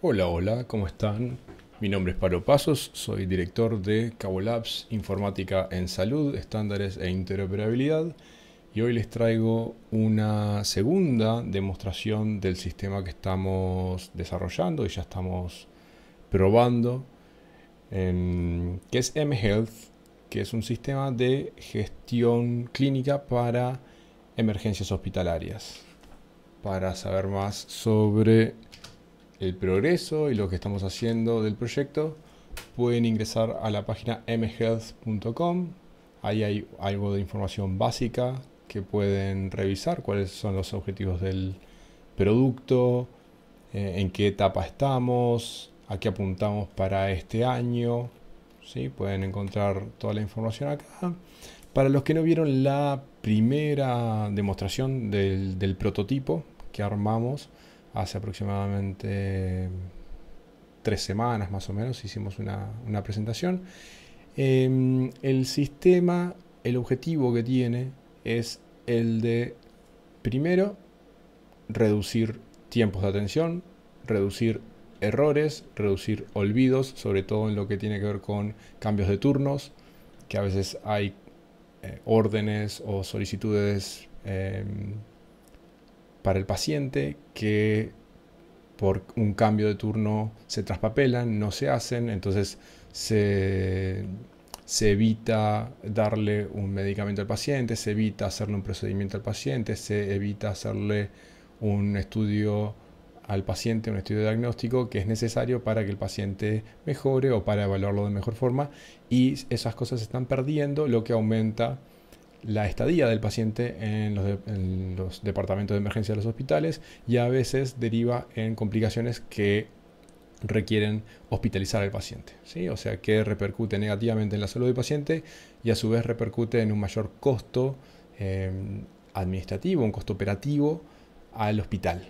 Hola, hola, ¿cómo están? Mi nombre es Paro Pasos, soy director de Cabo Labs Informática en Salud, Estándares e Interoperabilidad y hoy les traigo una segunda demostración del sistema que estamos desarrollando y ya estamos probando, em, que es mHealth, que es un sistema de gestión clínica para emergencias hospitalarias. Para saber más sobre el progreso y lo que estamos haciendo del proyecto, pueden ingresar a la página mhealth.com. Ahí hay algo de información básica que pueden revisar, cuáles son los objetivos del producto, eh, en qué etapa estamos, a qué apuntamos para este año. ¿sí? Pueden encontrar toda la información acá. Para los que no vieron la primera demostración del prototipo que armamos, hace aproximadamente mm, tres semanas más o menos hicimos una, presentación. Em, el sistema, el objetivo que tiene es el de, primero, reducir tiempos de atención, reducir errores, reducir olvidos, sobre todo en lo que tiene que ver con cambios de turnos, que a veces hay eh, órdenes o solicitudes em, para el paciente que por un cambio de turno se traspapelan, no se hacen, entonces se, evita darle un medicamento al paciente, se evita hacerle un procedimiento al paciente, se evita hacerle un estudio al paciente, un estudio diagnóstico que es necesario para que el paciente mejore o para evaluarlo de mejor forma y esas cosas se están perdiendo, lo que aumenta la estadía del paciente en los, departamentos de emergencia de los hospitales y a veces deriva en complicaciones que requieren hospitalizar al paciente, ¿sí? o sea que repercute negativamente en la salud del paciente y a su vez repercute en un mayor costo eh, administrativo, un costo operativo al hospital.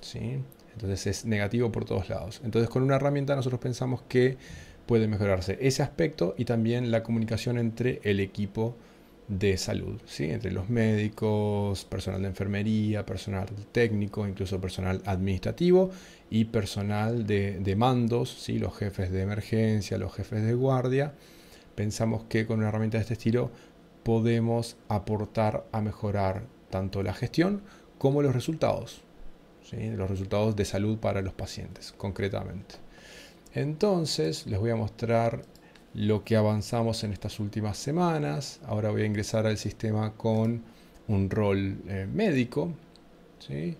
¿sí? Entonces es negativo por todos lados. Entonces con una herramienta nosotros pensamos que puede mejorarse ese aspecto y también la comunicación entre el equipo de salud, ¿sí? entre los médicos, personal de enfermería, personal técnico, incluso personal administrativo y personal de, mandos, ¿sí? los jefes de emergencia, los jefes de guardia. Pensamos que con una herramienta de este estilo podemos aportar a mejorar tanto la gestión como los resultados, ¿sí? los resultados de salud para los pacientes concretamente. Entonces les voy a mostrar lo que avanzamos en estas últimas semanas. Ahora voy a ingresar al sistema con un rol eh, médico. ¿sí?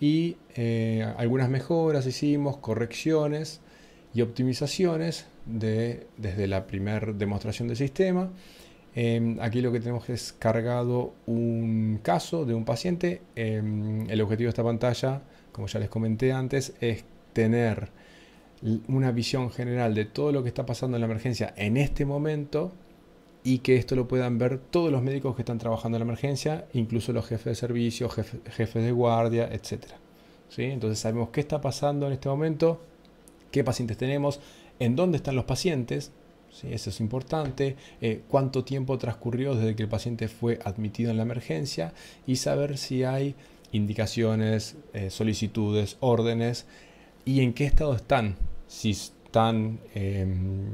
Y eh, algunas mejoras hicimos, correcciones y optimizaciones de, desde la primera demostración del sistema. Em, aquí lo que tenemos es cargado un caso de un paciente. Em, el objetivo de esta pantalla, como ya les comenté antes, es tener una visión general de todo lo que está pasando en la emergencia en este momento y que esto lo puedan ver todos los médicos que están trabajando en la emergencia, incluso los jefes de servicio, jefes de guardia, etc. ¿Sí? Entonces sabemos qué está pasando en este momento, qué pacientes tenemos, en dónde están los pacientes, ¿sí? eso es importante, eh, cuánto tiempo transcurrió desde que el paciente fue admitido en la emergencia y saber si hay indicaciones, eh, solicitudes, órdenes y en qué estado están si están em,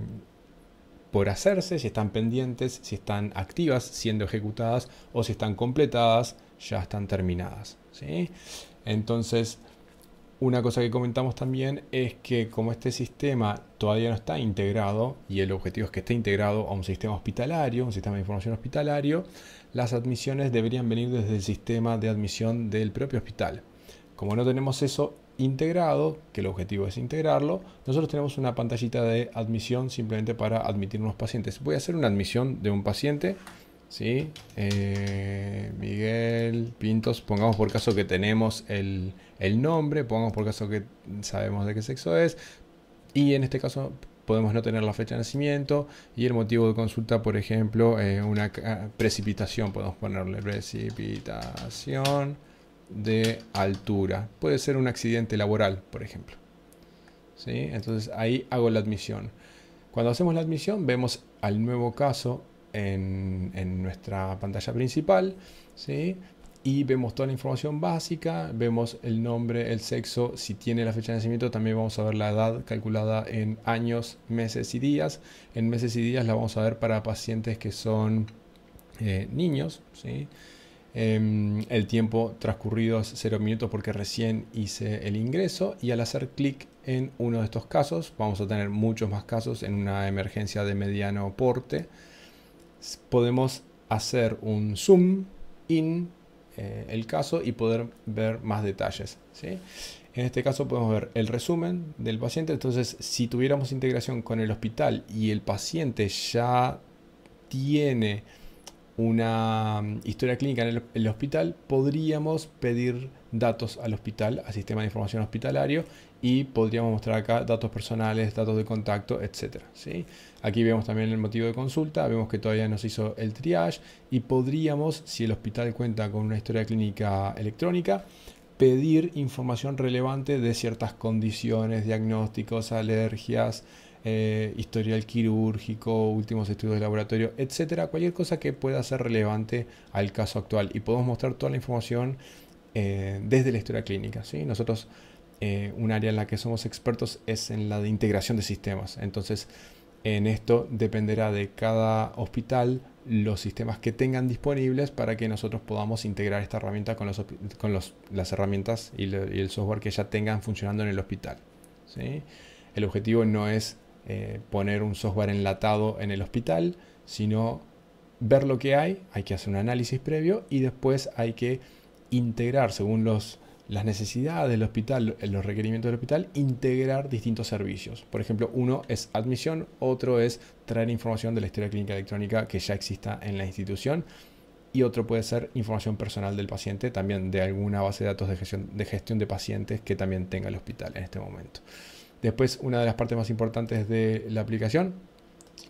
por hacerse, si están pendientes, si están activas siendo ejecutadas o si están completadas, ya están terminadas. Entonces, una cosa que comentamos también es que como este sistema todavía no está integrado y el objetivo es que esté integrado a un sistema hospitalario, un sistema de información hospitalario, las admisiones deberían venir desde el sistema de admisión del propio hospital. Como no tenemos eso, integrado, que el objetivo es integrarlo, nosotros tenemos una pantallita de admisión simplemente para admitir unos pacientes. Voy a hacer una admisión de un paciente, ¿sí? Eh, Miguel Pintos, pongamos por caso que tenemos el, nombre, pongamos por caso que sabemos de qué sexo es, y en este caso podemos no tener la fecha de nacimiento y el motivo de consulta, por ejemplo, eh, una precipitación, podemos ponerle precipitación de altura. Puede ser un accidente laboral, por ejemplo. ¿Sí? Entonces ahí hago la admisión. Cuando hacemos la admisión vemos al nuevo caso en, nuestra pantalla principal. ¿sí? Y vemos toda la información básica, vemos el nombre, el sexo, si tiene la fecha de nacimiento, también vamos a ver la edad calculada en años, meses y días. En meses y días la vamos a ver para pacientes que son eh, niños, ¿sí? Em, el tiempo transcurrido es 0 minutos porque recién hice el ingreso y al hacer clic en uno de estos casos, vamos a tener muchos más casos en una emergencia de mediano porte, podemos hacer un zoom in eh, el caso y poder ver más detalles. En este caso podemos ver el resumen del paciente. Entonces, si tuviéramos integración con el hospital y el paciente ya tiene una mm, historia clínica en el, hospital, podríamos pedir datos al hospital, al sistema de información hospitalario, y podríamos mostrar acá datos personales, datos de contacto, etc. ¿sí? Aquí vemos también el motivo de consulta, vemos que todavía nos hizo el triage, y podríamos, si el hospital cuenta con una historia clínica electrónica, pedir información relevante de ciertas condiciones, diagnósticos, alergias, eh, historial quirúrgico, últimos estudios de laboratorio, etcétera, cualquier cosa que pueda ser relevante al caso actual. Y podemos mostrar toda la información eh, desde la historia clínica. ¿sí? Nosotros, eh, un área en la que somos expertos es en la de integración de sistemas. Entonces, en esto dependerá de cada hospital los sistemas que tengan disponibles para que nosotros podamos integrar esta herramienta con, los, con las herramientas y, el software que ya tengan funcionando en el hospital. ¿sí? El objetivo no es eh, poner un software enlatado en el hospital, sino ver lo que hay, hay que hacer un análisis previo y después hay que integrar según los, las necesidades del hospital, eh, los requerimientos del hospital, integrar distintos servicios. Por ejemplo, uno es admisión, otro es traer información de la historia clínica electrónica que ya exista en la institución y otro puede ser información personal del paciente, también de alguna base de datos de gestión de, gestión de pacientes que también tenga el hospital en este momento. Después, una de las partes más importantes de la aplicación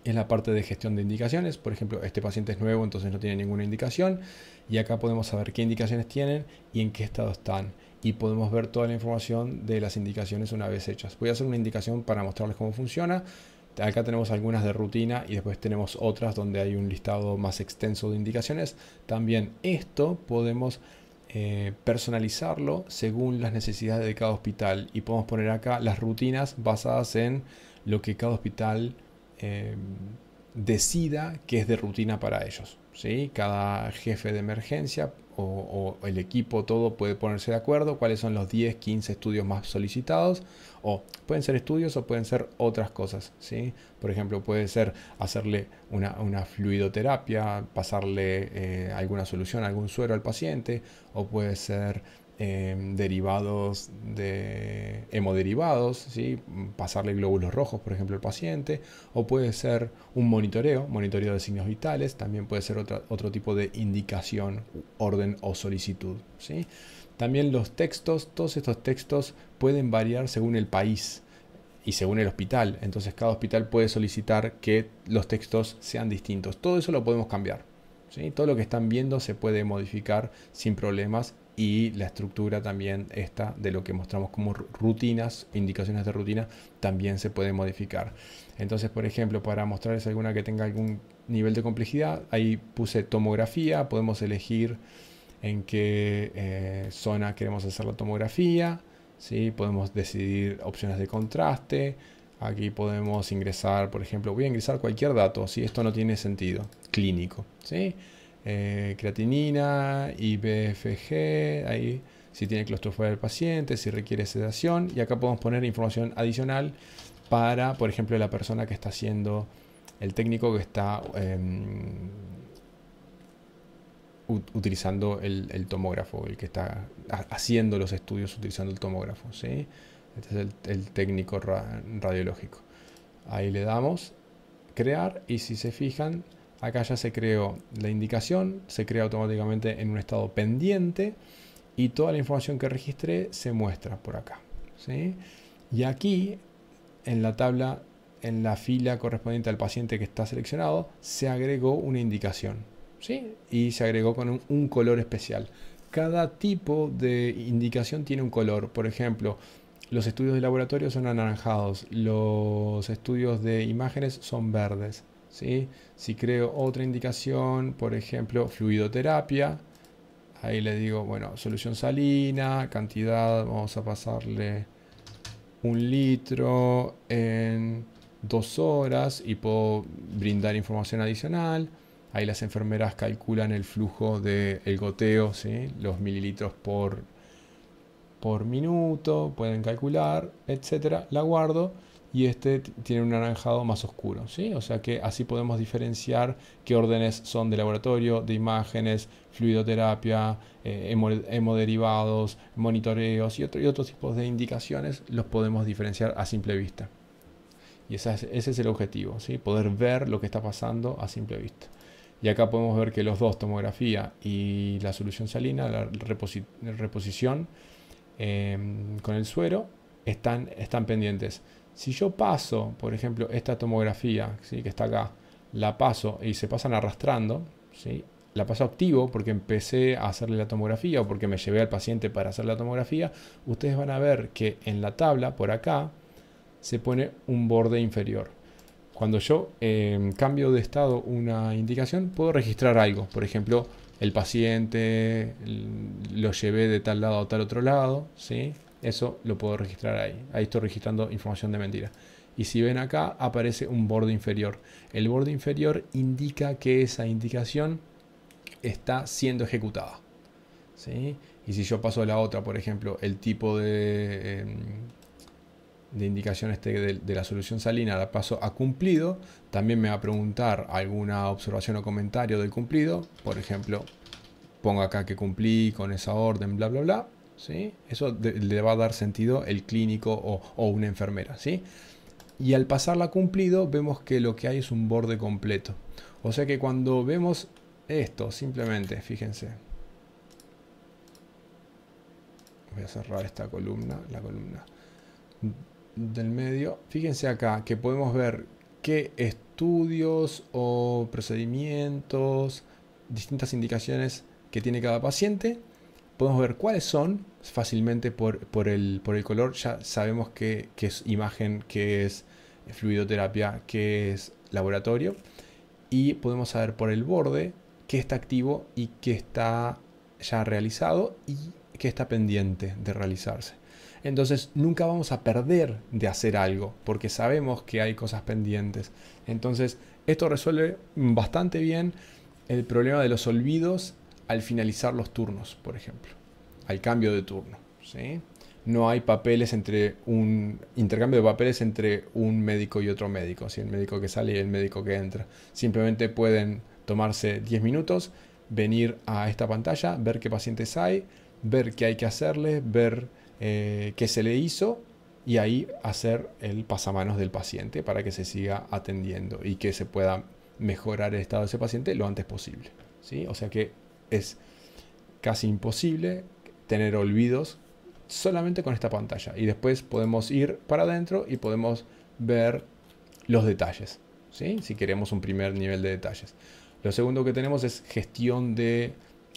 es la parte de gestión de indicaciones. Por ejemplo, este paciente es nuevo, entonces no tiene ninguna indicación. Y acá podemos saber qué indicaciones tienen y en qué estado están. Y podemos ver toda la información de las indicaciones una vez hechas. Voy a hacer una indicación para mostrarles cómo funciona. Acá tenemos algunas de rutina y después tenemos otras donde hay un listado más extenso de indicaciones. También esto podemos eh, personalizarlo según las necesidades de cada hospital y podemos poner acá las rutinas basadas en lo que cada hospital em, decida que es de rutina para ellos. ¿sí? Cada jefe de emergencia o, el equipo, todo puede ponerse de acuerdo, cuáles son los 10, 15 estudios más solicitados, o pueden ser estudios o pueden ser otras cosas, ¿sí? Por ejemplo, puede ser hacerle una, fluidoterapia, pasarle eh, alguna solución, algún suero al paciente, o puede ser Em, derivados de hemoderivados, ¿sí? pasarle glóbulos rojos, por ejemplo, al paciente, o puede ser un monitoreo, monitoreo de signos vitales, también puede ser otro tipo de indicación, orden o solicitud. ¿sí? También los textos, todos estos textos pueden variar según el país y según el hospital. Entonces cada hospital puede solicitar que los textos sean distintos. Todo eso lo podemos cambiar. Todo lo que están viendo se puede modificar sin problemas y la estructura también esta de lo que mostramos como rutinas, indicaciones de rutina, también se puede modificar. Entonces, por ejemplo, para mostrarles alguna que tenga algún nivel de complejidad, ahí puse tomografía, podemos elegir en qué eh, zona queremos hacer la tomografía, ¿sí? podemos decidir opciones de contraste, aquí podemos ingresar, por ejemplo, voy a ingresar cualquier dato, si esto no tiene sentido, clínico. ¿sí? Eh, creatinina, IPFG, ahí si tiene claustrofobia del paciente, si requiere sedación. Y acá podemos poner información adicional para, por ejemplo, la persona que está haciendo, el técnico que está em, utilizando el, tomógrafo, el que está haciendo los estudios utilizando el tomógrafo. ¿sí? Este es el, técnico radiológico. Ahí le damos crear y si se fijan Acá ya se creó la indicación, se crea automáticamente en un estado pendiente y toda la información que registré se muestra por acá. ¿sí? Y aquí, en la tabla, en la fila correspondiente al paciente que está seleccionado, se agregó una indicación. ¿sí? Y se agregó con un color especial. Cada tipo de indicación tiene un color. Por ejemplo, los estudios de laboratorio son anaranjados, los estudios de imágenes son verdes. Si creo otra indicación, por ejemplo, fluidoterapia, ahí le digo, bueno, solución salina, cantidad, vamos a pasarle un litro en dos horas y puedo brindar información adicional. Ahí las enfermeras calculan el flujo del goteo, los mililitros por, por minuto, pueden calcular, etc. La guardo y este tiene un naranjado más oscuro. ¿sí? O sea que así podemos diferenciar qué órdenes son de laboratorio, de imágenes, fluidoterapia, eh, hemoderivados, monitoreos y, otros tipos de indicaciones los podemos diferenciar a simple vista. Y ese es, el objetivo, ¿sí? poder ver lo que está pasando a simple vista. Y acá podemos ver que los dos, tomografía y la solución salina, la reposición em, con el suero, están, están pendientes. Si yo paso, por ejemplo, esta tomografía ¿sí? que está acá, la paso y se pasan arrastrando, ¿sí? la paso activo porque empecé a hacerle la tomografía o porque me llevé al paciente para hacer la tomografía, ustedes van a ver que en la tabla, por acá, se pone un borde inferior. Cuando yo em, cambio de estado una indicación, puedo registrar algo. Por ejemplo, el paciente lo llevé de tal lado a tal otro lado, ¿sí? Eso lo puedo registrar ahí. Ahí estoy registrando información de mentira. Y si ven acá, aparece un borde inferior. El borde inferior indica que esa indicación está siendo ejecutada. Y si yo paso a la otra, por ejemplo, el tipo de, em, de indicación este de, de, la solución salina la paso a cumplido, también me va a preguntar alguna observación o comentario del cumplido. Por ejemplo, pongo acá que cumplí con esa orden, bla, bla, bla. Eso le va a dar sentido el clínico o, o, una enfermera, Y al pasarla cumplido vemos que lo que hay es un borde completo. O sea que cuando vemos esto, simplemente, fíjense. Voy a cerrar esta columna, la columna del medio. Fíjense acá que podemos ver qué estudios o procedimientos, distintas indicaciones que tiene cada paciente podemos ver cuáles son fácilmente por, el, por el color. Ya sabemos que, es imagen, que es fluidoterapia, qué es laboratorio. Y podemos saber por el borde qué está activo y qué está ya realizado y qué está pendiente de realizarse. Entonces nunca vamos a perder de hacer algo porque sabemos que hay cosas pendientes. Entonces esto resuelve bastante bien el problema de los olvidos al finalizar los turnos, por ejemplo, al cambio de turno. ¿sí? No hay papeles entre un intercambio de papeles entre un médico y otro médico, el médico que sale y el médico que entra. Simplemente pueden tomarse 10 minutos, venir a esta pantalla, ver qué pacientes hay, ver qué hay que hacerle, ver eh, qué se le hizo y ahí hacer el pasamanos del paciente para que se siga atendiendo y que se pueda mejorar el estado de ese paciente lo antes posible. ¿sí? O sea que es casi imposible tener olvidos solamente con esta pantalla. Y después podemos ir para adentro y podemos ver los detalles. ¿sí? Si queremos un primer nivel de detalles. Lo segundo que tenemos es gestión de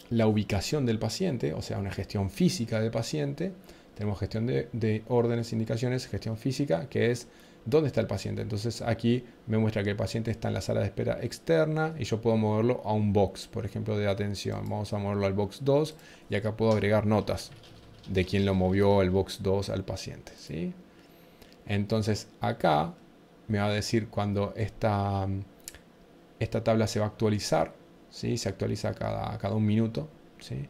la ubicación del paciente, o sea, una gestión física del paciente. Tenemos gestión de, de órdenes, indicaciones, gestión física, que es dónde está el paciente. Entonces aquí me muestra que el paciente está en la sala de espera externa y yo puedo moverlo a un box, por ejemplo, de atención. Vamos a moverlo al box 2 y acá puedo agregar notas de quién lo movió el box 2 al paciente. ¿sí? Entonces acá me va a decir cuando esta, esta tabla se va a actualizar, ¿sí? se actualiza cada, cada un minuto. ¿sí?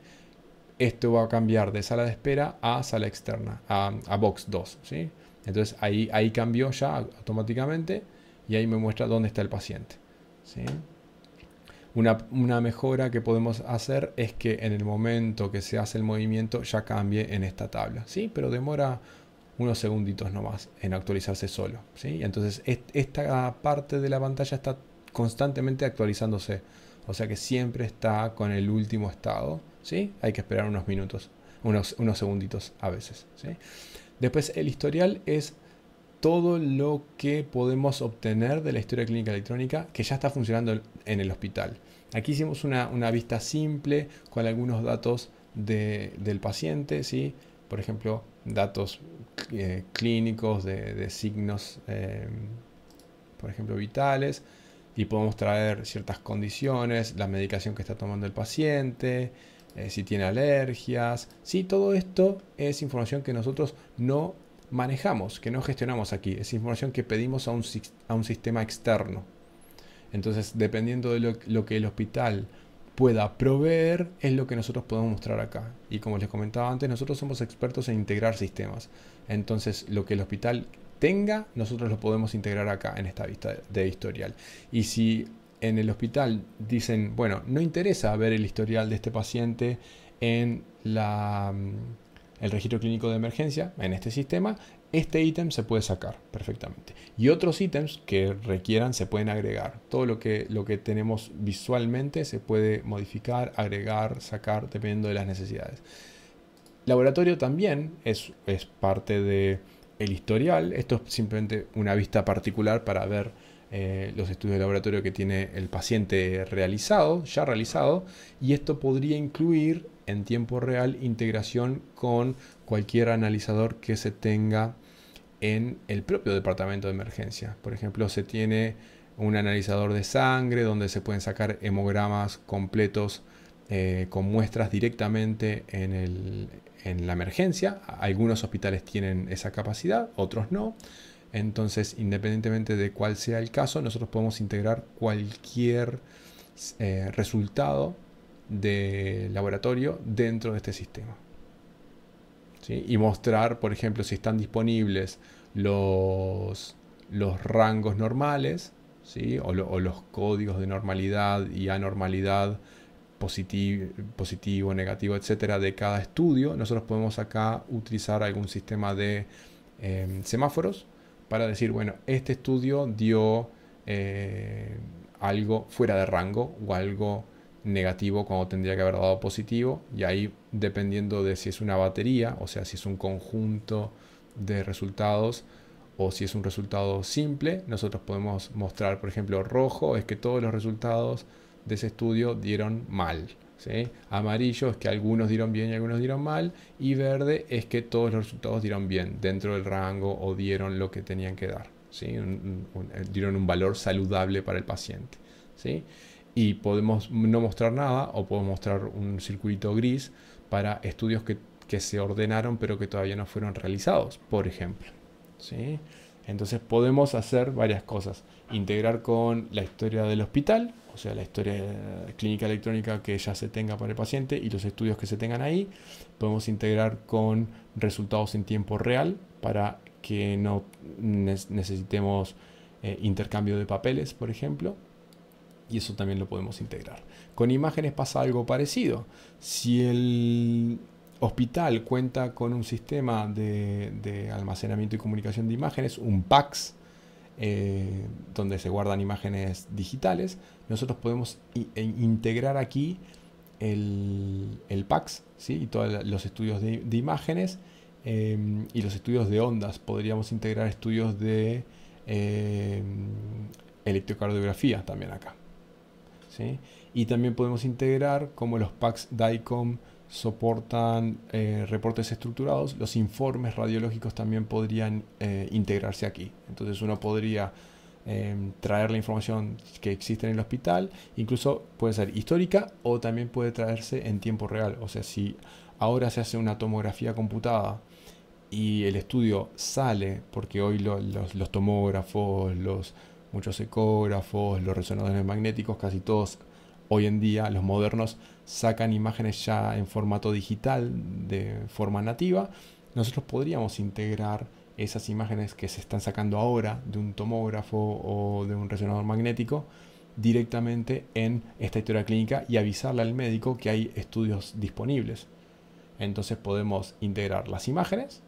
Esto va a cambiar de sala de espera a sala externa, a, a box 2. ¿sí? Entonces ahí, ahí cambió ya automáticamente y ahí me muestra dónde está el paciente. ¿sí? Una, mejora que podemos hacer es que en el momento que se hace el movimiento ya cambie en esta tabla, ¿sí? pero demora unos segunditos nomás en actualizarse solo. ¿sí? Entonces esta parte de la pantalla está constantemente actualizándose, o sea que siempre está con el último estado. ¿sí? Hay que esperar unos minutos, unos, unos segunditos a veces. ¿sí? Después el historial es todo lo que podemos obtener de la historia clínica electrónica que ya está funcionando en el hospital. Aquí hicimos una, vista simple con algunos datos del paciente, ¿sí? por ejemplo, datos eh, clínicos de, signos, eh, por ejemplo, vitales, y podemos traer ciertas condiciones, la medicación que está tomando el paciente, eh, si tiene alergias. si todo esto es información que nosotros no manejamos, que no gestionamos aquí. Es información que pedimos a un, sistema externo. Entonces, dependiendo de lo, que el hospital pueda proveer, es lo que nosotros podemos mostrar acá. Y como les comentaba antes, nosotros somos expertos en integrar sistemas. Entonces, lo que el hospital tenga, nosotros lo podemos integrar acá en esta vista de historial. Y si en el hospital dicen, bueno, no interesa ver el historial de este paciente en mm, el registro clínico de emergencia, en este sistema, este ítem se puede sacar perfectamente. Y otros ítems que requieran se pueden agregar. Todo lo que, lo que tenemos visualmente se puede modificar, agregar, sacar, dependiendo de las necesidades. Laboratorio también es, es parte del el historial. Esto es simplemente una vista particular para ver eh, los estudios de laboratorio que tiene el paciente realizado, ya realizado, y esto podría incluir en tiempo real integración con cualquier analizador que se tenga en el propio departamento de emergencia. Por ejemplo, se tiene un analizador de sangre donde se pueden sacar hemogramas completos eh, con muestras directamente en, en la emergencia. Algunos hospitales tienen esa capacidad, otros no. Entonces, independientemente de cuál sea el caso, nosotros podemos integrar cualquier eh, resultado de laboratorio dentro de este sistema. Y mostrar, por ejemplo, si están disponibles los, rangos normales ¿sí? o, los códigos de normalidad y anormalidad positivo, positivo, negativo, etcétera, de cada estudio. Nosotros podemos acá utilizar algún sistema de eh, semáforos para decir, bueno, este estudio dio eh, algo fuera de rango o algo negativo cuando tendría que haber dado positivo y ahí dependiendo de si es una batería, o sea, si es un conjunto de resultados o si es un resultado simple, nosotros podemos mostrar, por ejemplo, rojo es que todos los resultados de ese estudio dieron mal Amarillo es que algunos dieron bien y algunos dieron mal. Y verde es que todos los resultados dieron bien dentro del rango o dieron lo que tenían que dar. Eh, dieron un valor saludable para el paciente. Y podemos no mostrar nada o podemos mostrar un circuito gris para estudios que, que se ordenaron pero que todavía no fueron realizados, por ejemplo. Entonces podemos hacer varias cosas. Integrar con la historia del hospital, o sea, la historia clínica electrónica que ya se tenga para el paciente y los estudios que se tengan ahí, podemos integrar con resultados en tiempo real para que no necesitemos eh, intercambio de papeles, por ejemplo, y eso también lo podemos integrar. Con imágenes pasa algo parecido. Si el hospital cuenta con un sistema de, de almacenamiento y comunicación de imágenes, un PACS, eh, donde se guardan imágenes digitales, nosotros podemos e, integrar aquí el, el PAX y todos los estudios de, imágenes eh, y los estudios de ondas. Podríamos integrar estudios de eh, electrocardiografía también acá. Y también podemos integrar como los PAX DICOM soportan eh, reportes estructurados, los informes radiológicos también podrían eh, integrarse aquí. Entonces uno podría em, traer la información que existe en el hospital, incluso puede ser histórica o también puede traerse en tiempo real. O sea, si ahora se hace una tomografía computada y el estudio sale, porque hoy los, los tomógrafos, los muchos ecógrafos, los resonadores magnéticos, casi todos hoy en día los modernos sacan imágenes ya en formato digital, de forma nativa, nosotros podríamos integrar esas imágenes que se están sacando ahora de un tomógrafo o de un resonador magnético directamente en esta historia clínica y avisarle al médico que hay estudios disponibles. Entonces podemos integrar las imágenes,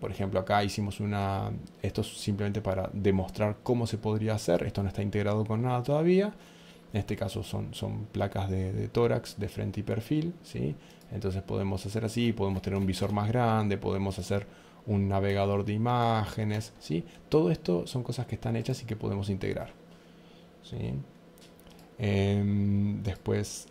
por ejemplo acá hicimos una, esto es simplemente para demostrar cómo se podría hacer, esto no está integrado con nada todavía, en este caso son, son placas de, tórax de frente y perfil. ¿sí? Entonces podemos hacer así, podemos tener un visor más grande, podemos hacer un navegador de imágenes. ¿sí? Todo esto son cosas que están hechas y que podemos integrar. Em, después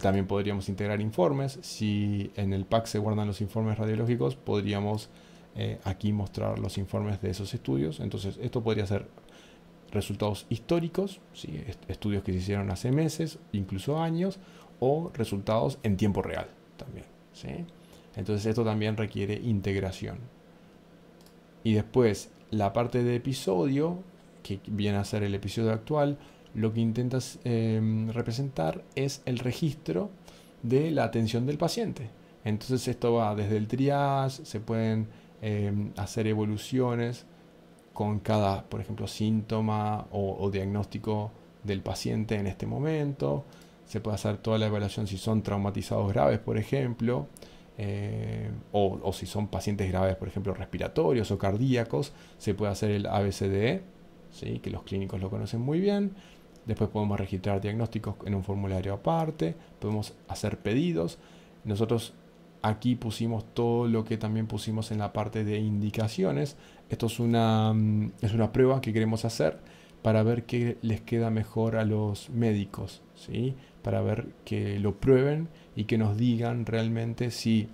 también podríamos integrar informes. Si en el pack se guardan los informes radiológicos, podríamos eh, aquí mostrar los informes de esos estudios. Entonces esto podría ser resultados históricos, estudios que se hicieron hace meses, incluso años, o resultados en tiempo real también. Entonces esto también requiere integración. Y después la parte de episodio, que viene a ser el episodio actual, lo que intentas em, representar es el registro de la atención del paciente. Entonces esto va desde el triage, se pueden em, hacer evoluciones, con cada, por ejemplo, síntoma o, diagnóstico del paciente en este momento. Se puede hacer toda la evaluación si son traumatizados graves, por ejemplo. Eh, o, si son pacientes graves, por ejemplo, respiratorios o cardíacos, se puede hacer el ABCDE, ¿sí? que los clínicos lo conocen muy bien. Después podemos registrar diagnósticos en un formulario aparte, podemos hacer pedidos. Nosotros Aquí pusimos todo lo que también pusimos en la parte de indicaciones. Esto es una, mm, es una prueba que queremos hacer para ver qué les queda mejor a los médicos, ¿sí? para ver que lo prueben y que nos digan realmente si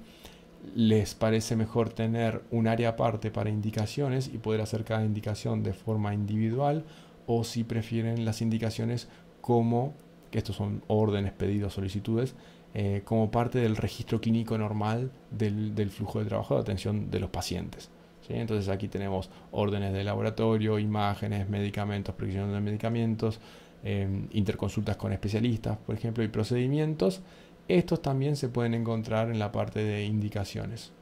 les parece mejor tener un área aparte para indicaciones y poder hacer cada indicación de forma individual o si prefieren las indicaciones como, que estos son órdenes, pedidos, solicitudes, eh, como parte del registro clínico normal del, flujo de trabajo de atención de los pacientes. Entonces aquí tenemos órdenes de laboratorio, imágenes, medicamentos, prescripción de medicamentos, em, interconsultas con especialistas, por ejemplo, y procedimientos. Estos también se pueden encontrar en la parte de indicaciones.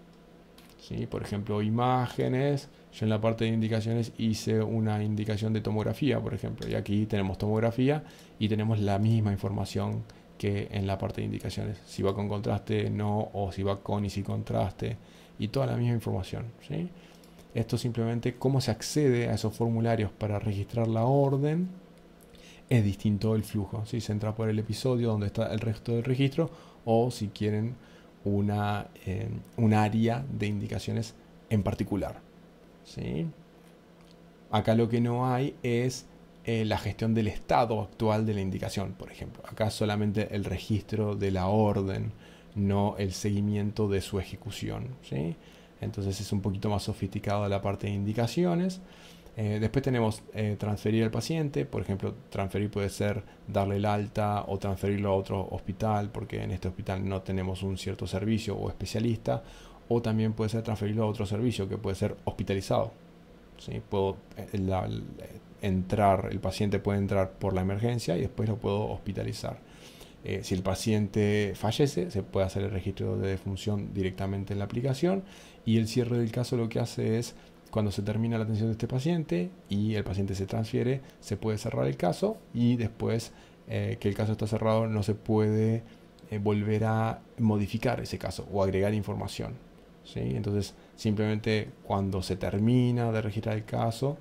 Por ejemplo, imágenes. Yo en la parte de indicaciones hice una indicación de tomografía, por ejemplo, y aquí tenemos tomografía y tenemos la misma información que en la parte de indicaciones, si va con contraste, no, o si va con y si contraste, y toda la misma información. ¿sí? Esto simplemente cómo se accede a esos formularios para registrar la orden es distinto del flujo. Si se entra por el episodio donde está el resto del registro o si quieren una, eh, un área de indicaciones en particular. Acá lo que no hay es eh, la gestión del estado actual de la indicación, por ejemplo. Acá solamente el registro de la orden, no el seguimiento de su ejecución. Entonces es un poquito más sofisticado la parte de indicaciones. Eh, después tenemos eh, transferir al paciente, por ejemplo, transferir puede ser darle el alta o transferirlo a otro hospital porque en este hospital no tenemos un cierto servicio o especialista, o también puede ser transferirlo a otro servicio que puede ser hospitalizado. Puedo, entrar, el paciente puede entrar por la emergencia y después lo puedo hospitalizar. Eh, si el paciente fallece, se puede hacer el registro de defunción directamente en la aplicación y el cierre del caso lo que hace es, cuando se termina la atención de este paciente y el paciente se transfiere, se puede cerrar el caso y después eh, que el caso está cerrado no se puede eh, volver a modificar ese caso o agregar información. Entonces, simplemente cuando se termina de registrar el caso,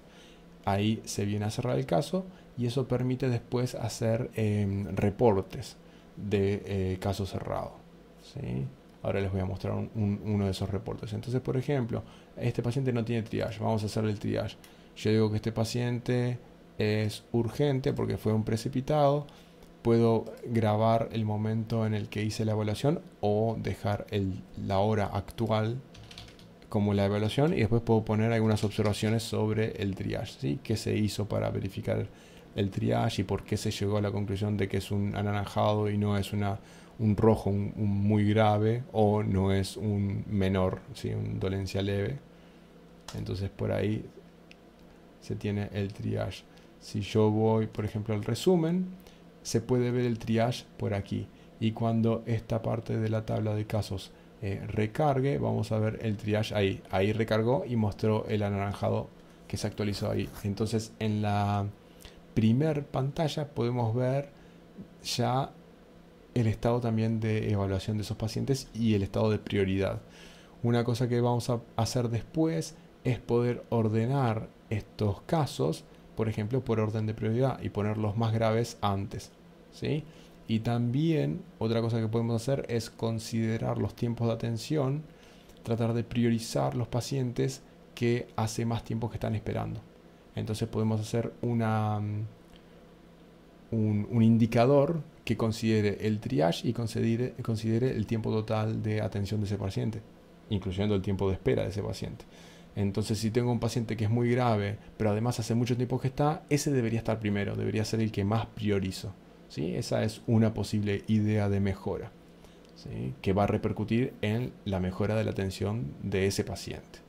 ahí se viene a cerrar el caso y eso permite después hacer em, reportes de eh, caso cerrado. Ahora les voy a mostrar uno de esos reportes. Entonces, por ejemplo, este paciente no tiene triage, vamos a hacer el triage. Yo digo que este paciente es urgente porque fue un precipitado. Puedo grabar el momento en el que hice la evaluación o dejar la hora actual como la evaluación y después puedo poner algunas observaciones sobre el triage, ¿sí? qué se hizo para verificar el triage y por qué se llegó a la conclusión de que es un anaranjado y no es una, un rojo muy grave o no es un menor, ¿sí? un dolencia leve. Entonces por ahí se tiene el triage. Si yo voy, por ejemplo, al resumen, se puede ver el triage por aquí. Y cuando esta parte de la tabla de casos eh, recargue, vamos a ver el triage ahí. Ahí recargó y mostró el anaranjado que se actualizó ahí. Entonces en la primer pantalla podemos ver ya el estado también de evaluación de esos pacientes y el estado de prioridad. Una cosa que vamos a hacer después es poder ordenar estos casos, por ejemplo, por orden de prioridad y poner los más graves antes. ¿sí? Y también otra cosa que podemos hacer es considerar los tiempos de atención, tratar de priorizar los pacientes que hace más tiempo que están esperando. Entonces podemos hacer una, mm, un, indicador que considere el triage y considere, considere el tiempo total de atención de ese paciente, incluyendo el tiempo de espera de ese paciente. Entonces, si tengo un paciente que es muy grave, pero además hace mucho tiempo que está, ese debería estar primero, debería ser el que más priorizo. ¿sí? Esa es una posible idea de mejora que va a repercutir en la mejora de la atención de ese paciente.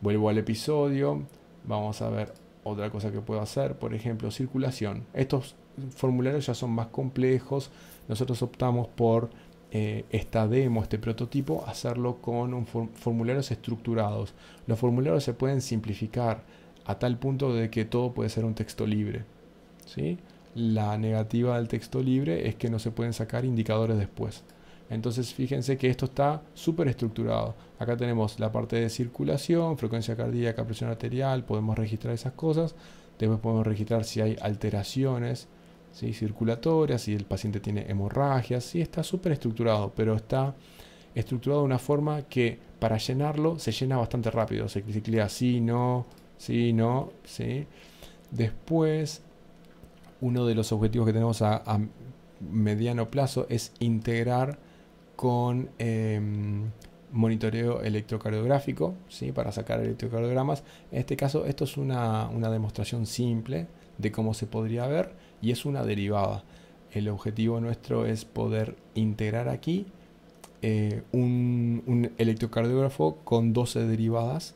Vuelvo al episodio, vamos a ver otra cosa que puedo hacer, por ejemplo, circulación. Estos formularios ya son más complejos, nosotros optamos por eh, esta demo, este prototipo, hacerlo con un formularios estructurados. Los formularios se pueden simplificar a tal punto de que todo puede ser un texto libre. ¿sí? La negativa del texto libre es que no se pueden sacar indicadores después. Entonces fíjense que esto está súper estructurado. Acá tenemos la parte de circulación, frecuencia cardíaca, presión arterial, podemos registrar esas cosas. Después podemos registrar si hay alteraciones ¿sí? circulatorias, si el paciente tiene hemorragias. Sí, está súper estructurado, pero está estructurado de una forma que para llenarlo se llena bastante rápido. Se cliclea sí, no, sí, no, sí. Después uno de los objetivos que tenemos a, mediano plazo es integrar con em, monitoreo electrocardiográfico ¿sí? para sacar electrocardiogramas. En este caso, esto es una, demostración simple de cómo se podría ver y es una derivada. El objetivo nuestro es poder integrar aquí eh, un, electrocardiógrafo con 12 derivadas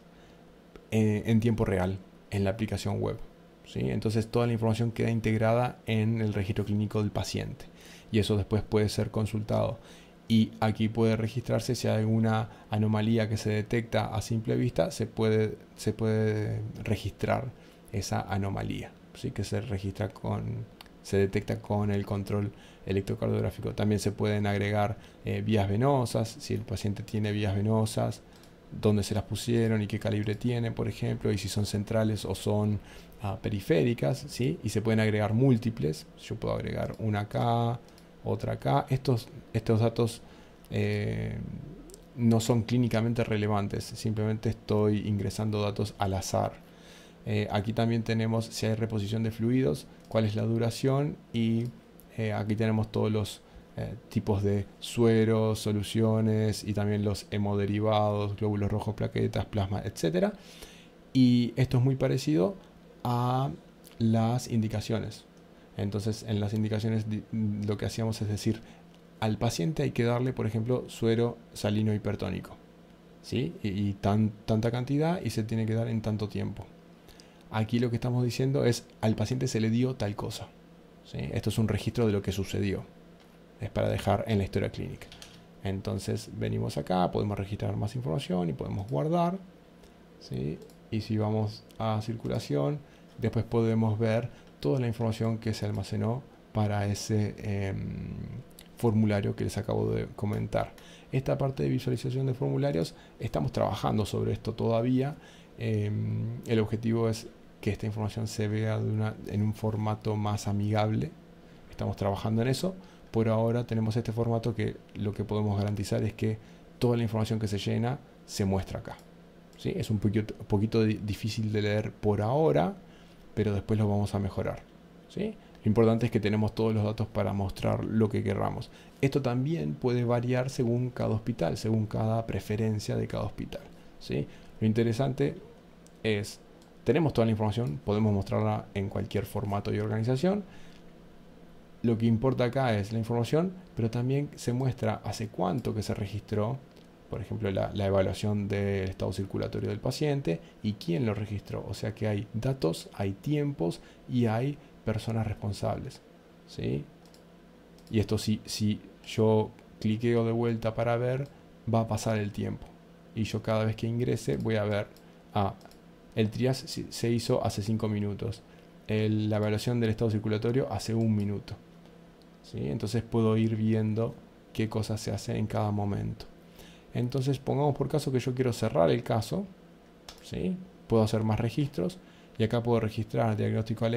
eh, en tiempo real en la aplicación web. Entonces toda la información queda integrada en el registro clínico del paciente y eso después puede ser consultado. Y aquí puede registrarse si hay alguna anomalía que se detecta a simple vista, se puede, se puede registrar esa anomalía, ¿sí? que se registra con, se detecta con el control electrocardiográfico. También se pueden agregar eh, vías venosas, si el paciente tiene vías venosas, dónde se las pusieron y qué calibre tiene, por ejemplo, y si son centrales o son periféricas, ¿sí? Y se pueden agregar múltiples. Yo puedo agregar una acá, otra acá. Estos, estos datos eh, no son clínicamente relevantes, simplemente estoy ingresando datos al azar. Eh, aquí también tenemos si hay reposición de fluidos, cuál es la duración y eh, aquí tenemos todos los tipos de sueros, soluciones y también los hemoderivados, glóbulos rojos, plaquetas, plasma, etc. Y esto es muy parecido a las indicaciones. Entonces, en las indicaciones lo que hacíamos es decir, al paciente hay que darle, por ejemplo, suero salino hipertónico. ¿sí? Y, tanta cantidad y se tiene que dar en tanto tiempo. Aquí lo que estamos diciendo es, al paciente se le dio tal cosa. Esto es un registro de lo que sucedió. Es para dejar en la historia clínica. Entonces venimos acá, podemos registrar más información y podemos guardar. ¿sí? y si vamos a circulación, después podemos ver toda la información que se almacenó para ese em, formulario que les acabo de comentar. Esta parte de visualización de formularios, estamos trabajando sobre esto todavía. Em, el objetivo es que esta información se vea en un formato más amigable. Estamos trabajando en eso. Por ahora tenemos este formato que lo que podemos garantizar es que toda la información que se llena se muestra acá. Es un poquito, difícil de leer por ahora, pero después lo vamos a mejorar. Lo importante es que tenemos todos los datos para mostrar lo que querramos. Esto también puede variar según cada hospital, según cada preferencia de cada hospital. Lo interesante es, tenemos toda la información, podemos mostrarla en cualquier formato y organización. Lo que importa acá es la información, pero también se muestra hace cuánto que se registró por ejemplo, la, evaluación del estado circulatorio del paciente y quién lo registró. O sea que hay datos, hay tiempos y hay personas responsables. Y esto si, si yo cliqueo de vuelta para ver, va a pasar el tiempo. Y yo cada vez que ingrese voy a ver, ah, el trias se hizo hace 5 minutos, la evaluación del estado circulatorio hace un minuto. ¿sí? Entonces puedo ir viendo qué cosas se hace en cada momento. Entonces pongamos por caso que yo quiero cerrar el caso, ¿sí? puedo hacer más registros y acá puedo registrar diagnóstico al,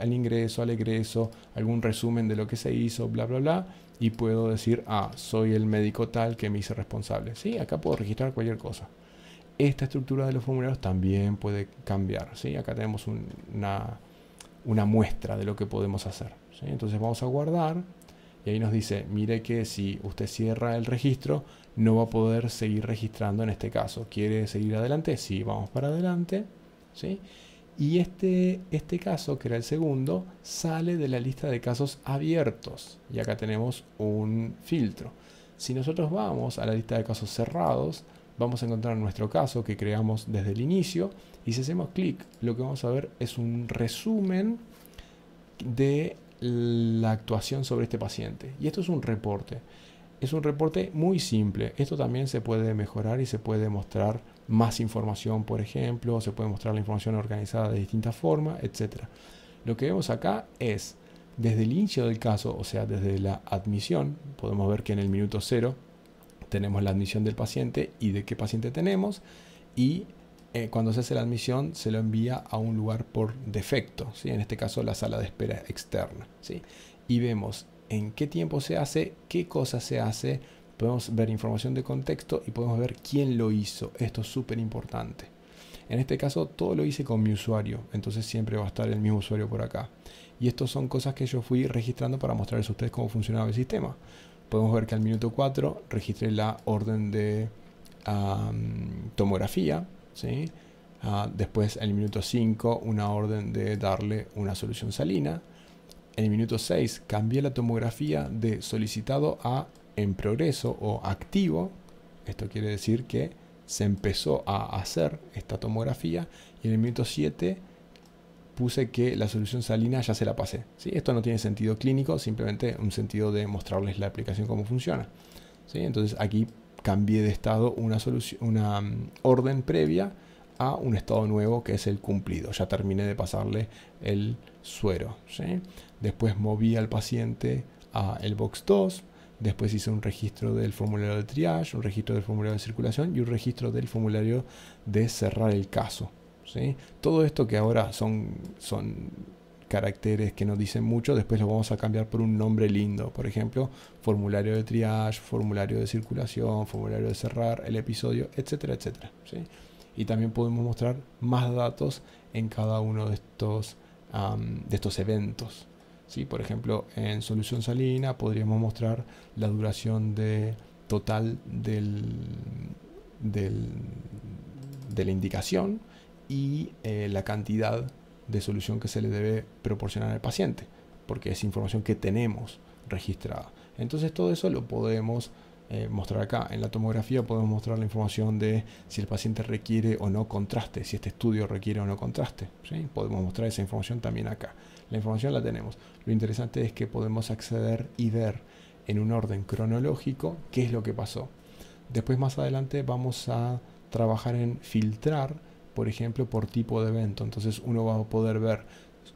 al, ingreso, al egreso, algún resumen de lo que se hizo, bla, bla, bla, y puedo decir, ah, soy el médico tal que me hice responsable. Sí, acá puedo registrar cualquier cosa. Esta estructura de los formularios también puede cambiar. ¿sí? Acá tenemos una, una muestra de lo que podemos hacer. Entonces vamos a guardar y ahí nos dice, mire que si usted cierra el registro, no va a poder seguir registrando en este caso. ¿Quiere seguir adelante? Sí, vamos para adelante. ¿sí? Y este, este caso, que era el segundo, sale de la lista de casos abiertos. Y acá tenemos un filtro. Si nosotros vamos a la lista de casos cerrados, vamos a encontrar nuestro caso que creamos desde el inicio. Y si hacemos clic, lo que vamos a ver es un resumen de la actuación sobre este paciente. Y esto es un reporte es un reporte muy simple. Esto también se puede mejorar y se puede mostrar más información, por ejemplo, se puede mostrar la información organizada de distintas formas, etc. Lo que vemos acá es, desde el inicio del caso, o sea, desde la admisión, podemos ver que en el minuto cero tenemos la admisión del paciente y de qué paciente tenemos, y eh, cuando se hace la admisión se lo envía a un lugar por defecto, ¿sí? en este caso la sala de espera externa. ¿sí? Y vemos en qué tiempo se hace, qué cosa se hace, podemos ver información de contexto y podemos ver quién lo hizo. Esto es súper importante. En este caso todo lo hice con mi usuario, entonces siempre va a estar el mismo usuario por acá. Y estas son cosas que yo fui registrando para mostrarles a ustedes cómo funcionaba el sistema. Podemos ver que al minuto 4 registré la orden de tomografía, ah, después al minuto 5 una orden de darle una solución salina en el minuto 6 cambié la tomografía de solicitado a en progreso o activo. Esto quiere decir que se empezó a hacer esta tomografía y en el minuto 7 puse que la solución salina ya se la pasé. ¿sí? Esto no tiene sentido clínico, simplemente un sentido de mostrarles la aplicación cómo funciona. ¿sí? Entonces aquí cambié de estado una, una mm, orden previa a un estado nuevo que es el cumplido. Ya terminé de pasarle el suero. ¿sí? Después moví al paciente a el box 2, después hice un registro del formulario de triage, un registro del formulario de circulación y un registro del formulario de cerrar el caso. ¿sí? Todo esto que ahora son, son caracteres que no dicen mucho, después lo vamos a cambiar por un nombre lindo. Por ejemplo, formulario de triage, formulario de circulación, formulario de cerrar el episodio, etcétera, etcétera. Y también podemos mostrar más datos en cada uno de estos de estos eventos. ¿sí? Por ejemplo, en solución salina podríamos mostrar la duración total de la indicación y eh, la cantidad de solución que se le debe proporcionar al paciente, porque es información que tenemos registrada. Entonces todo eso lo podemos eh, mostrar acá. En la tomografía podemos mostrar la información de si el paciente requiere o no contraste, si este estudio requiere o no contraste. Podemos mostrar esa información también acá. La información la tenemos. Lo interesante es que podemos acceder y ver en un orden cronológico qué es lo que pasó. Después más adelante vamos a trabajar en filtrar, por ejemplo, por tipo de evento. Entonces uno va a poder ver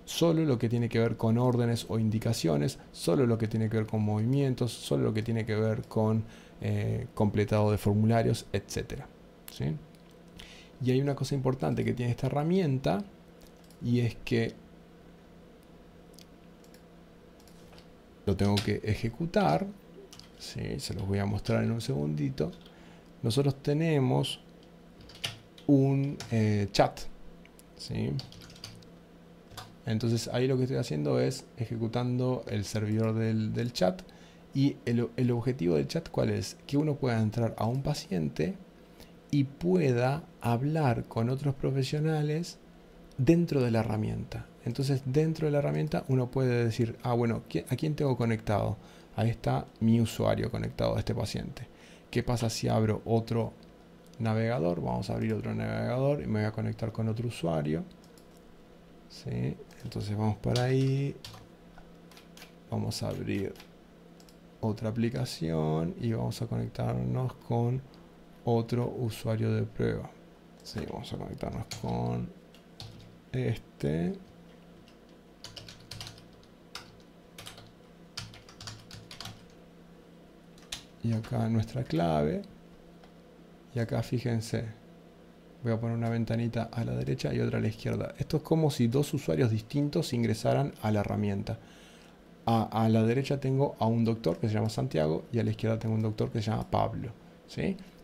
solo lo que tiene que ver con órdenes o indicaciones, solo lo que tiene que ver con movimientos, solo lo que tiene que ver con eh, completado de formularios, etc. Y hay una cosa importante que tiene esta herramienta y es que lo tengo que ejecutar. ¿sí? Se los voy a mostrar en un segundito. Nosotros tenemos un eh, chat. Entonces ahí lo que estoy haciendo es ejecutando el servidor del, chat. Y el, objetivo del chat, ¿cuál es? Que uno pueda entrar a un paciente y pueda hablar con otros profesionales dentro de la herramienta. Entonces, dentro de la herramienta, uno puede decir, ah, bueno, ¿a quién tengo conectado? Ahí está mi usuario conectado a este paciente. ¿Qué pasa si abro otro navegador? Vamos a abrir otro navegador y me voy a conectar con otro usuario. ¿Sí? Entonces vamos para ahí. Vamos a abrir otra aplicación y vamos a conectarnos con otro usuario de prueba. Sí, vamos a conectarnos con este. Y acá nuestra clave. Y acá fíjense, Voy a poner una ventanita a la derecha y otra a la izquierda. Esto es como si dos usuarios distintos ingresaran a la herramienta. A, la derecha tengo a un doctor que se llama Santiago y a la izquierda tengo un doctor que se llama Pablo.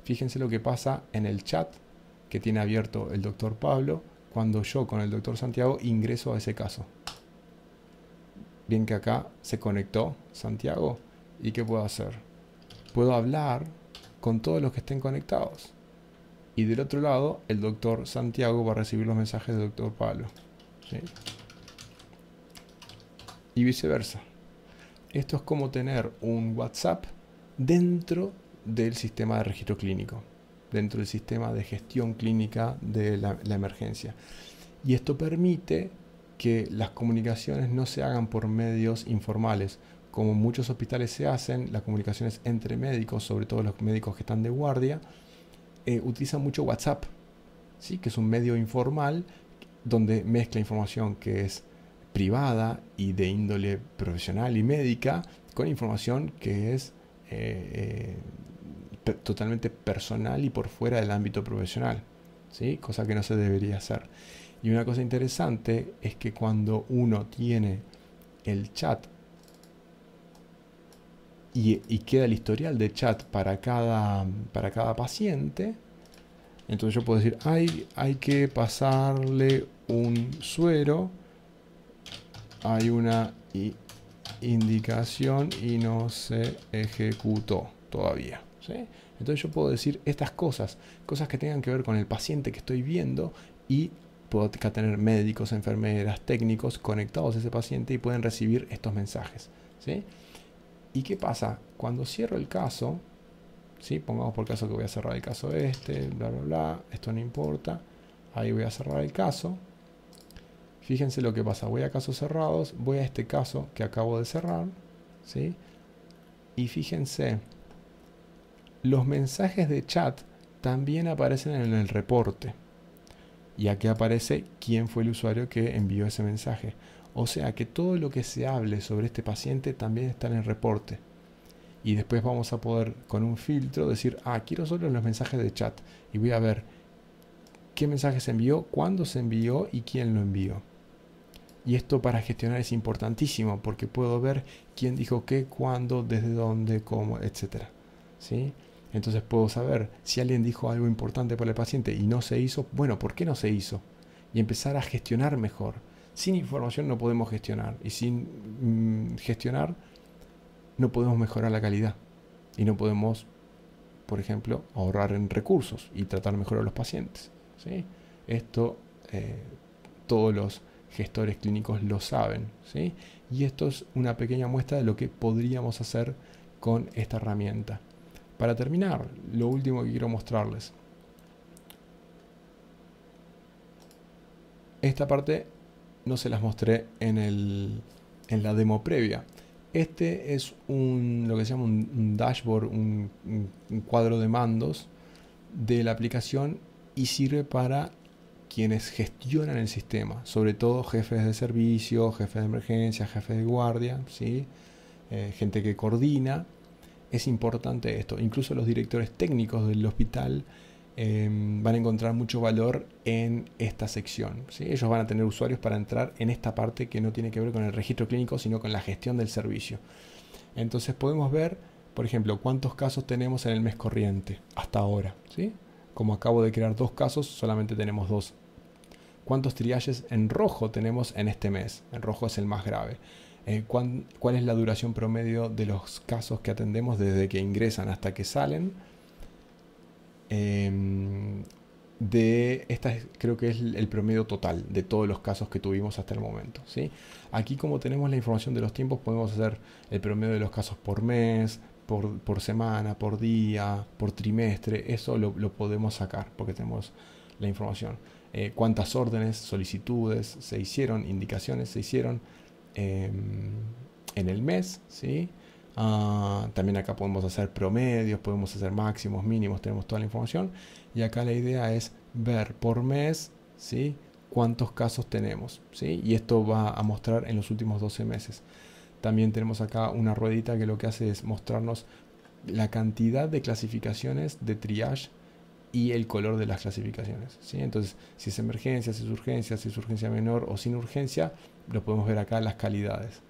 Fíjense lo que pasa en el chat que tiene abierto el doctor Pablo cuando yo con el doctor Santiago ingreso a ese caso. Bien que acá se conectó Santiago. ¿Y qué puedo hacer? Puedo hablar con todos los que estén conectados. Y del otro lado, el doctor Santiago va a recibir los mensajes del doctor Pablo. Y viceversa. Esto es como tener un WhatsApp dentro del sistema de registro clínico, dentro del sistema de gestión clínica de la, la emergencia. Y esto permite que las comunicaciones no se hagan por medios informales. Como muchos hospitales se hacen, las comunicaciones entre médicos, sobre todo los médicos que están de guardia, eh, utiliza mucho WhatsApp, ¿sí? que es un medio informal donde mezcla información que es privada y de índole profesional y médica con información que es eh, eh, totalmente personal y por fuera del ámbito profesional, ¿sí? cosa que no se debería hacer. Y una cosa interesante es que cuando uno tiene el chat y, queda el historial de chat para cada, para cada paciente. Entonces yo puedo decir, hay, hay que pasarle un suero, hay una indicación y no se ejecutó todavía. Entonces yo puedo decir estas cosas, cosas que tengan que ver con el paciente que estoy viendo y puedo tener médicos, enfermeras, técnicos conectados a ese paciente y pueden recibir estos mensajes. ¿sí? ¿Y qué pasa? Cuando cierro el caso, pongamos por caso que voy a cerrar el caso este, bla, bla, bla, esto no importa, ahí voy a cerrar el caso. Fíjense lo que pasa, voy a casos cerrados, voy a este caso que acabo de cerrar, ¿sí? Y fíjense, los mensajes de chat también aparecen en el reporte. Y aquí aparece quién fue el usuario que envió ese mensaje. O sea que todo lo que se hable sobre este paciente también está en el reporte. Y después vamos a poder con un filtro decir, ah, quiero solo los mensajes de chat. Y voy a ver qué mensaje se envió, cuándo se envió y quién lo envió. Y esto para gestionar es importantísimo porque puedo ver quién dijo qué, cuándo, desde dónde, cómo, etc. ¿Sí? Entonces puedo saber si alguien dijo algo importante para el paciente y no se hizo, bueno, ¿por qué no se hizo? Y empezar a gestionar mejor. Sin información no podemos gestionar y sin mm, gestionar no podemos mejorar la calidad y no podemos, por ejemplo, ahorrar en recursos y tratar mejor a los pacientes. ¿sí? Esto eh, todos los gestores clínicos lo saben. ¿sí? Y esto es una pequeña muestra de lo que podríamos hacer con esta herramienta. Para terminar, lo último que quiero mostrarles. Esta parte no se las mostré en, el, en la demo previa. Este es un, lo que se llama un, dashboard, un, cuadro de mandos de la aplicación y sirve para quienes gestionan el sistema, sobre todo jefes de servicio, jefes de emergencia, jefes de guardia, ¿sí? Eh, gente que coordina. Es importante esto, incluso los directores técnicos del hospital Em, van a encontrar mucho valor en esta sección. ¿sí? Ellos van a tener usuarios para entrar en esta parte que no tiene que ver con el registro clínico, sino con la gestión del servicio. Entonces podemos ver, por ejemplo, cuántos casos tenemos en el mes corriente hasta ahora. ¿sí? Como acabo de crear dos casos, solamente tenemos dos. ¿Cuántos triajes en rojo tenemos en este mes? En rojo es el más grave. Eh, ¿Cuál es la duración promedio de los casos que atendemos desde que ingresan hasta que salen? Em, de esta creo que es el promedio total de todos los casos que tuvimos hasta el momento. ¿sí? Aquí como tenemos la información de los tiempos podemos hacer el promedio de los casos por mes, por, semana, por día, por trimestre. Eso lo, podemos sacar porque tenemos la información. Eh, cuántas órdenes, solicitudes se hicieron, indicaciones se hicieron em, en el mes. ¿sí? Ah, también acá podemos hacer promedios, podemos hacer máximos, mínimos, tenemos toda la información. Y acá la idea es ver por mes, ¿sí? Cuántos casos tenemos, ¿sí? Y esto va a mostrar en los últimos 12 meses. También tenemos acá una ruedita que lo que hace es mostrarnos la cantidad de clasificaciones de triage y el color de las clasificaciones. Entonces, si es emergencia, si es urgencia, si es urgencia menor o sin urgencia, lo podemos ver acá las calidades.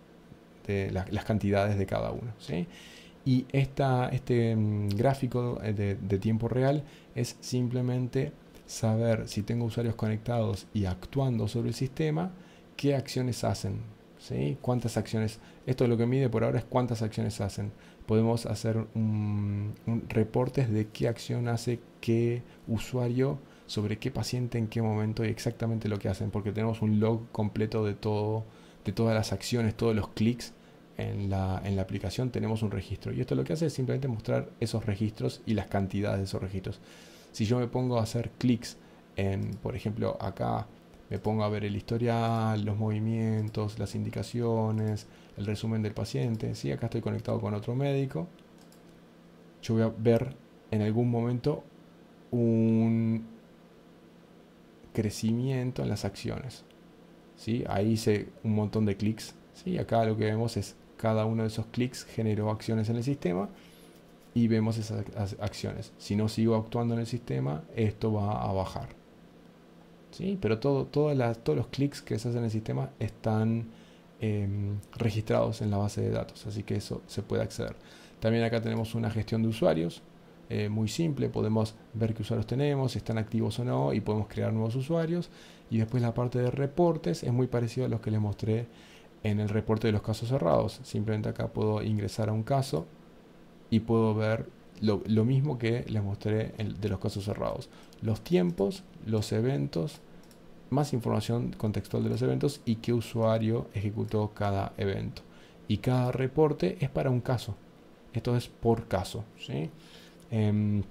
Este, las cantidades de cada uno. Y este mm, gráfico eh, de, tiempo real es simplemente saber si tengo usuarios conectados y actuando sobre el sistema, qué acciones hacen. ¿sí? ¿Cuántas acciones? Esto es lo que mide por ahora es cuántas acciones hacen. Podemos hacer un, reportes de qué acción hace qué usuario sobre qué paciente, en qué momento y exactamente lo que hacen, porque tenemos un log completo de todo, de todas las acciones, todos los clics en la, aplicación tenemos un registro. Y esto lo que hace es simplemente mostrar esos registros y las cantidades de esos registros. Si yo me pongo a hacer clics en, por ejemplo, acá me pongo a ver el historial, los movimientos, las indicaciones, el resumen del paciente. Si acá estoy conectado con otro médico, yo voy a ver en algún momento un crecimiento en las acciones. ¿sí? Ahí hice un montón de clics. ¿sí? Acá lo que vemos es cada uno de esos clics generó acciones en el sistema y vemos esas acciones. Si no sigo actuando en el sistema, esto va a bajar. ¿Sí? Pero todo, todos los clics que se hacen en el sistema están em, registrados en la base de datos, así que eso se puede acceder. También acá tenemos una gestión de usuarios, eh, muy simple, podemos ver qué usuarios tenemos, si están activos o no, y podemos crear nuevos usuarios. Y después la parte de reportes es muy parecido a los que les mostré en el reporte de los casos cerrados. Simplemente acá puedo ingresar a un caso y puedo ver lo, mismo que les mostré de los casos cerrados. Los tiempos, los eventos, más información contextual de los eventos y qué usuario ejecutó cada evento. Y cada reporte es para un caso. Esto es por caso. ¿sí? Em,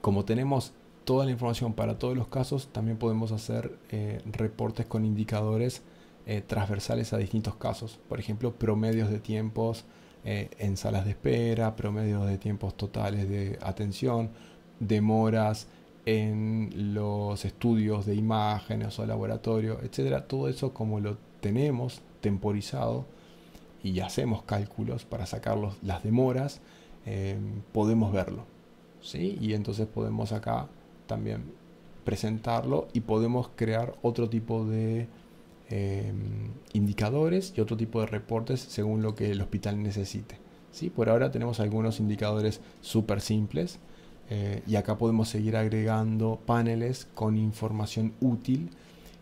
como tenemos toda la información para todos los casos, también podemos hacer eh, reportes con indicadores eh, transversales a distintos casos. Por ejemplo, promedios de tiempos eh, en salas de espera, promedios de tiempos totales de atención, demoras en los estudios de imágenes o laboratorio, etcétera. Todo eso como lo tenemos temporizado y hacemos cálculos para sacar las demoras, eh, podemos verlo. ¿sí? Y entonces podemos acá también presentarlo y podemos crear otro tipo de Em, indicadores y otro tipo de reportes según lo que el hospital necesite. ¿sí? Por ahora tenemos algunos indicadores súper simples eh, y acá podemos seguir agregando paneles con información útil.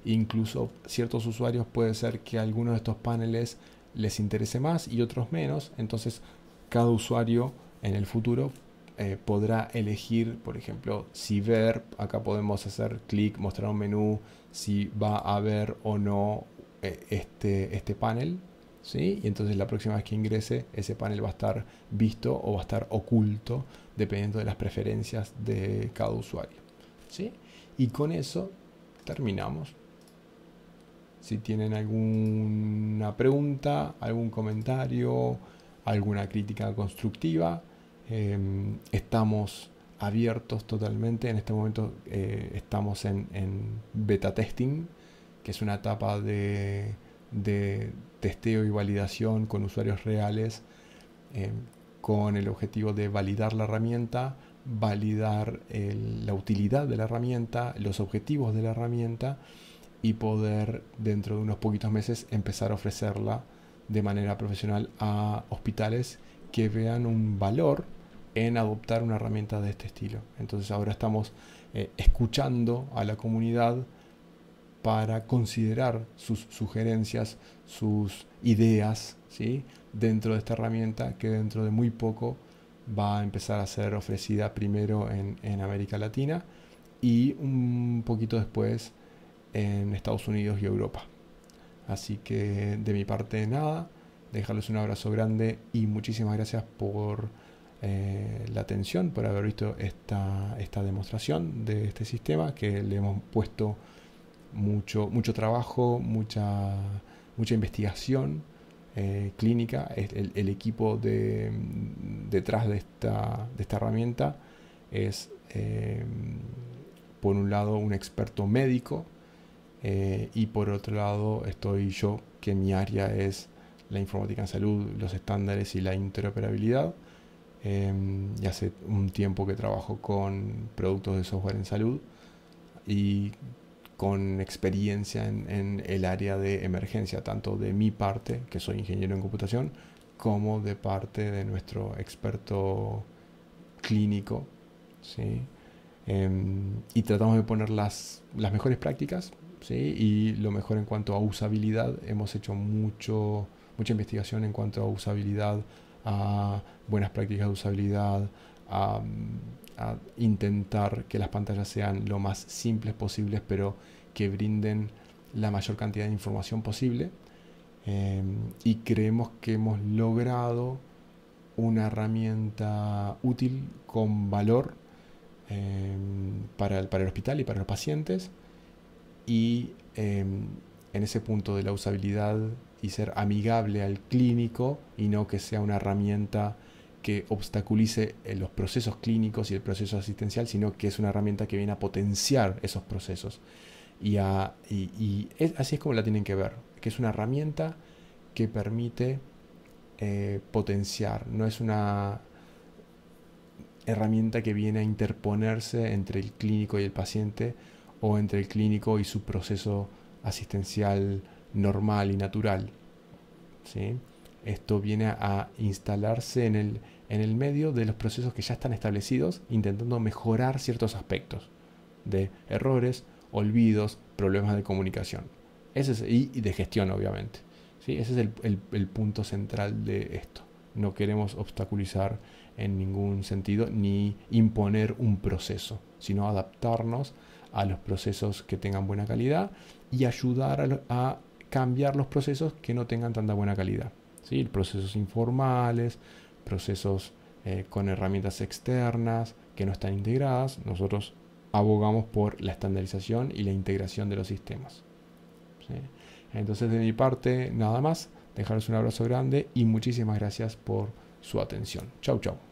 Incluso ciertos usuarios puede ser que algunos de estos paneles les interese más y otros menos. Entonces cada usuario en el futuro eh, podrá elegir, por ejemplo, si ver, acá podemos hacer clic, mostrar un menú, si va a ver o no eh, este, este panel, ¿sí? Y entonces la próxima vez que ingrese, ese panel va a estar visto o va a estar oculto, dependiendo de las preferencias de cada usuario, ¿sí? Y con eso terminamos. Si tienen alguna pregunta, algún comentario, alguna crítica constructiva, Em, estamos abiertos totalmente. En este momento eh, estamos en, beta testing, que es una etapa de, de testeo y validación con usuarios reales, em, con el objetivo de validar la herramienta, validar la utilidad de la herramienta, los objetivos de la herramienta y poder dentro de unos poquitos meses empezar a ofrecerla de manera profesional a hospitales que vean un valor en adoptar una herramienta de este estilo. Entonces ahora estamos eh, escuchando a la comunidad para considerar sus sugerencias, sus ideas, ¿sí? dentro de esta herramienta que dentro de muy poco va a empezar a ser ofrecida primero en, en América Latina y un poquito después en Estados Unidos y Europa. Así que de mi parte nada, dejarles un abrazo grande y muchísimas gracias por eh, la atención por haber visto esta, esta demostración de este sistema que le hemos puesto mucho, mucho trabajo, mucha, mucha investigación eh, clínica. El, equipo de, detrás de esta, de esta herramienta es, eh, por un lado, un experto médico y por otro lado estoy yo, que mi área es la informática en salud, los estándares y la interoperabilidad. Em, y hace un tiempo que trabajo con productos de software en salud y con experiencia en, el área de emergencia, tanto de mi parte, que soy ingeniero en computación, como de parte de nuestro experto clínico. Em, y tratamos de poner las, mejores prácticas y lo mejor en cuanto a usabilidad. Hemos hecho mucho, mucha investigación en cuanto a usabilidad a buenas prácticas de usabilidad, a, intentar que las pantallas sean lo más simples posibles, pero que brinden la mayor cantidad de información posible. Em, y creemos que hemos logrado una herramienta útil con valor em, para, el, para, el, hospital y para los pacientes. Y em, en ese punto de la usabilidad y ser amigable al clínico y no que sea una herramienta que obstaculice eh, los procesos clínicos y el proceso asistencial, sino que es una herramienta que viene a potenciar esos procesos. Y, así es como la tienen que ver, que es una herramienta que permite eh, potenciar, no es una herramienta que viene a interponerse entre el clínico y el paciente o entre el clínico y su proceso asistencial normal y natural. ¿sí? Esto viene a instalarse en el, en el medio de los procesos que ya están establecidos, intentando mejorar ciertos aspectos de errores, olvidos, problemas de comunicación. Ese y de gestión, obviamente. ¿sí? Ese es el, el, punto central de esto. No queremos obstaculizar en ningún sentido ni imponer un proceso, sino adaptarnos a los procesos que tengan buena calidad y ayudar a cambiar los procesos que no tengan tanta buena calidad. ¿sí? Procesos informales, procesos eh, con herramientas externas que no están integradas. Nosotros abogamos por la estandarización y la integración de los sistemas. Entonces de mi parte, nada más. dejaros un abrazo grande y muchísimas gracias por su atención. Chau, chau.